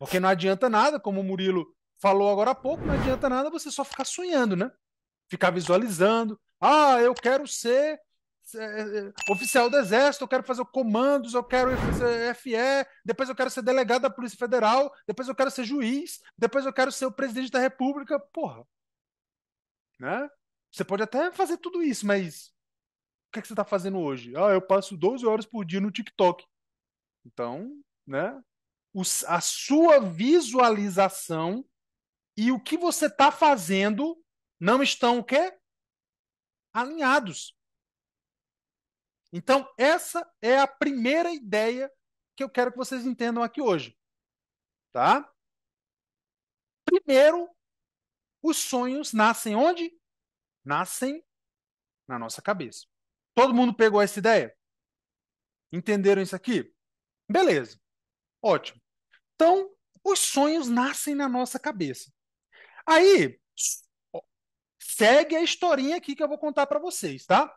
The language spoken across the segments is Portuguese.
Porque não adianta nada, como o Murilo falou agora há pouco, não adianta nada você só ficar sonhando, né? Ficar visualizando. Ah, eu quero ser é, é, é, oficial do exército, eu quero fazer comandos, eu quero fazer FE, depois eu quero ser delegado da Polícia Federal, depois eu quero ser juiz, depois eu quero ser o presidente da República, porra. Né? Você pode até fazer tudo isso, mas o que, é que você está fazendo hoje? Ah, eu passo 12 horas por dia no TikTok. Então, né? a sua visualização e o que você está fazendo não estão o quê? Alinhados. Então, essa é a primeira ideia que eu quero que vocês entendam aqui hoje. Tá? Primeiro, os sonhos nascem onde? Nascem na nossa cabeça. Todo mundo pegou essa ideia? Entenderam isso aqui? Beleza. Ótimo. Então, os sonhos nascem na nossa cabeça. Aí, segue a historinha aqui que eu vou contar para vocês, tá?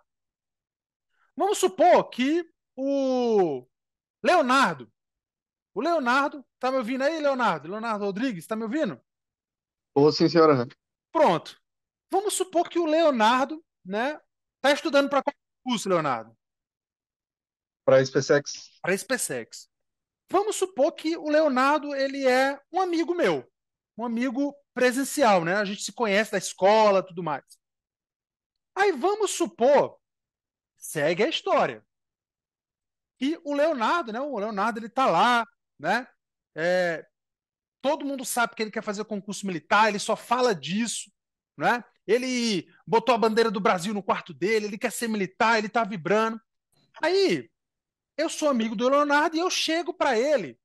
Vamos supor que o Leonardo, o Leonardo, tá me ouvindo aí, Leonardo? Leonardo Rodrigues, tá me ouvindo? Ou sim, senhora. Pronto. Vamos supor que o Leonardo, né, tá estudando para qual curso, Leonardo? Para SpaceX. Para SpaceX vamos supor que o Leonardo ele é um amigo meu, um amigo presencial, né? A gente se conhece da escola, tudo mais. Aí vamos supor, segue a história. E o Leonardo, né? O Leonardo ele tá lá, né? É, todo mundo sabe que ele quer fazer concurso militar, ele só fala disso, né? Ele botou a bandeira do Brasil no quarto dele, ele quer ser militar, ele tá vibrando. Aí eu sou amigo do Leonardo e eu chego para ele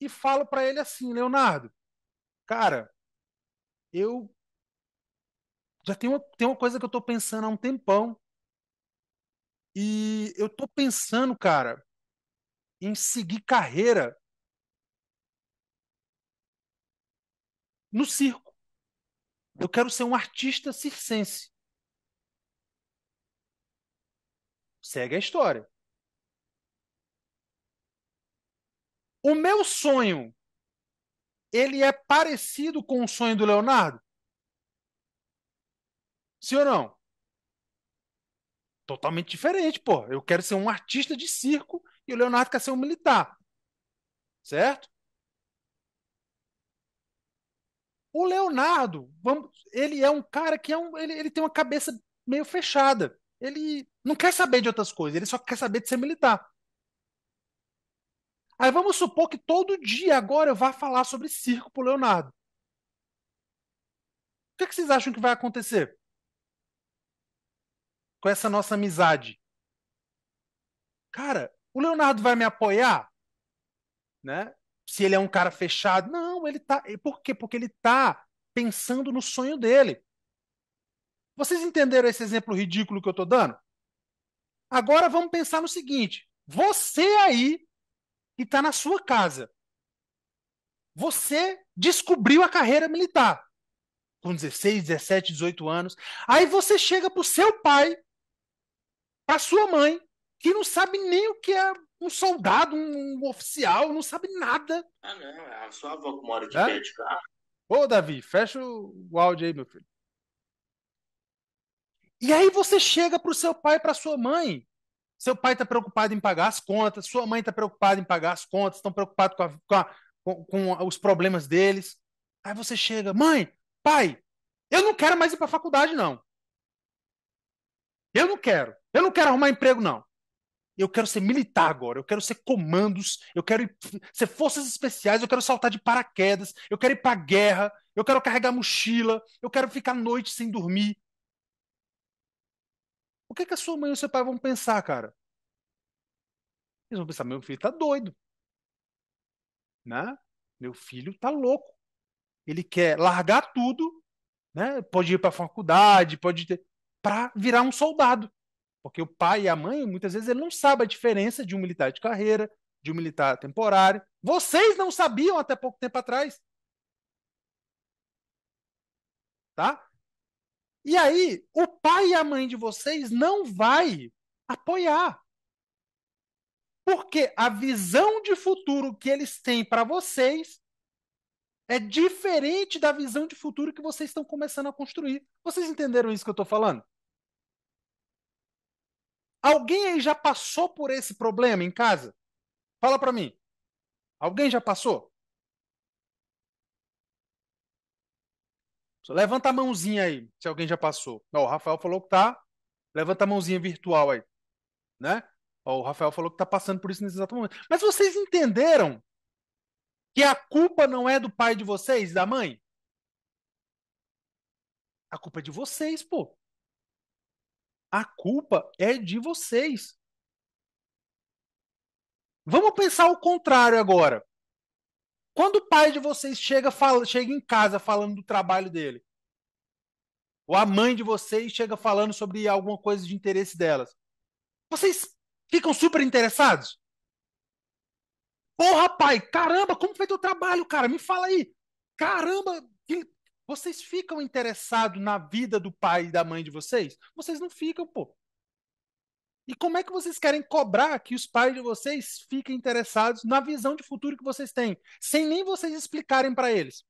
e falo para ele assim, Leonardo, cara, eu já tenho uma, tem uma coisa que eu tô pensando há um tempão e eu tô pensando, cara, em seguir carreira no circo. Eu quero ser um artista circense. Segue a história. O meu sonho, ele é parecido com o sonho do Leonardo? Sim ou não? Totalmente diferente, pô. Eu quero ser um artista de circo e o Leonardo quer ser um militar. Certo? O Leonardo, vamos, ele é um cara que é um, ele, ele tem uma cabeça meio fechada. Ele não quer saber de outras coisas, ele só quer saber de ser militar. Aí vamos supor que todo dia agora eu vá falar sobre circo pro Leonardo. O que, é que vocês acham que vai acontecer? Com essa nossa amizade. Cara, o Leonardo vai me apoiar? Né? Se ele é um cara fechado. Não, ele tá. Por quê? Porque ele tá pensando no sonho dele. Vocês entenderam esse exemplo ridículo que eu tô dando? Agora vamos pensar no seguinte: você aí e está na sua casa. Você descobriu a carreira militar com 16, 17, 18 anos. Aí você chega para o seu pai, para sua mãe, que não sabe nem o que é um soldado, um, um oficial, não sabe nada. Ah, não, é a sua avó que mora de é? pé de carro. Ô, Davi, fecha o áudio aí, meu filho. E aí você chega para o seu pai, para sua mãe, seu pai está preocupado em pagar as contas, sua mãe está preocupada em pagar as contas, estão preocupados com, a, com, a, com, com, os problemas deles. Aí você chega, mãe, pai, eu não quero mais ir para a faculdade, não. Eu não quero. Eu não quero arrumar emprego, não. Eu quero ser militar agora, eu quero ser comandos, eu quero ir, ser forças especiais, eu quero saltar de paraquedas, eu quero ir para guerra, eu quero carregar mochila, eu quero ficar à noite sem dormir, que, que a sua mãe e o seu pai vão pensar, cara? Eles vão pensar, meu filho tá doido. Né? Meu filho tá louco. Ele quer largar tudo, né? Pode ir para faculdade, pode ter para virar um soldado. Porque o pai e a mãe, muitas vezes, ele não sabe a diferença de um militar de carreira, de um militar temporário. Vocês não sabiam até pouco tempo atrás. Tá? E aí, o pai e a mãe de vocês não vai apoiar. Porque a visão de futuro que eles têm para vocês é diferente da visão de futuro que vocês estão começando a construir. Vocês entenderam isso que eu estou falando? Alguém aí já passou por esse problema em casa? Fala para mim. Alguém já passou? Levanta a mãozinha aí, se alguém já passou. Ó, o Rafael falou que tá. Levanta a mãozinha virtual aí. Né? Ó, o Rafael falou que tá passando por isso nesse exato momento. Mas vocês entenderam que a culpa não é do pai de vocês, da mãe? A culpa é de vocês, pô. A culpa é de vocês. Vamos pensar o contrário agora. Quando o pai de vocês chega, fala, chega em casa falando do trabalho dele, ou a mãe de vocês chega falando sobre alguma coisa de interesse delas, vocês ficam super interessados? Porra, pai, caramba, como foi teu trabalho, cara? Me fala aí. Caramba, vocês ficam interessados na vida do pai e da mãe de vocês? Vocês não ficam, pô. E como é que vocês querem cobrar que os pais de vocês fiquem interessados na visão de futuro que vocês têm, sem nem vocês explicarem para eles?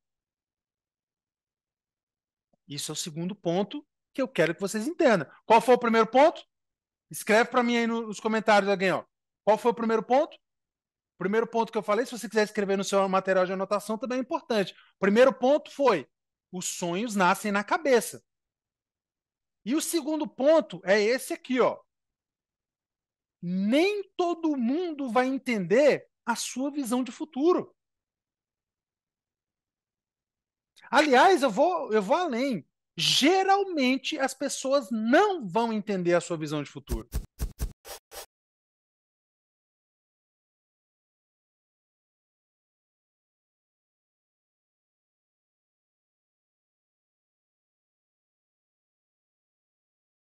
Isso é o segundo ponto que eu quero que vocês entendam. Qual foi o primeiro ponto? Escreve para mim aí nos comentários alguém, ó. Qual foi o primeiro ponto? O primeiro ponto que eu falei, se você quiser escrever no seu material de anotação, também é importante. O primeiro ponto foi: os sonhos nascem na cabeça. E o segundo ponto é esse aqui, ó nem todo mundo vai entender a sua visão de futuro. Aliás, eu vou, eu vou além. Geralmente as pessoas não vão entender a sua visão de futuro.